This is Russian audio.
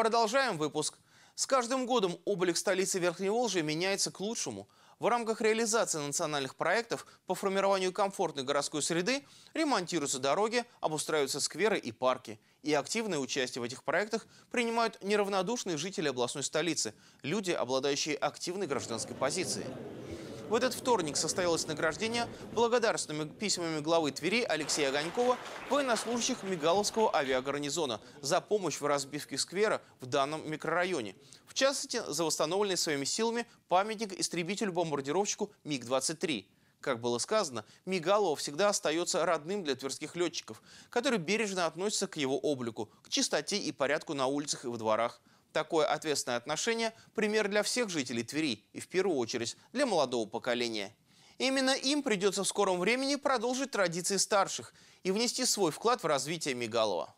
Продолжаем выпуск. С каждым годом облик столицы Верхней Волжи меняется к лучшему. В рамках реализации национальных проектов по формированию комфортной городской среды ремонтируются дороги, обустраиваются скверы и парки. И активное участие в этих проектах принимают неравнодушные жители областной столицы, люди, обладающие активной гражданской позицией. В этот вторник состоялось награждение благодарственными письмами главы Твери Алексея Огонькова военнослужащих Мигаловского авиагарнизона за помощь в разбивке сквера в данном микрорайоне. В частности, за восстановленный своими силами памятник истребителю-бомбардировщику МиГ-23. Как было сказано, Мигалов всегда остается родным для тверских летчиков, которые бережно относятся к его облику, к чистоте и порядку на улицах и во дворах. Такое ответственное отношение – пример для всех жителей Твери и в первую очередь для молодого поколения. Именно им придется в скором времени продолжить традиции старших и внести свой вклад в развитие Мегалова.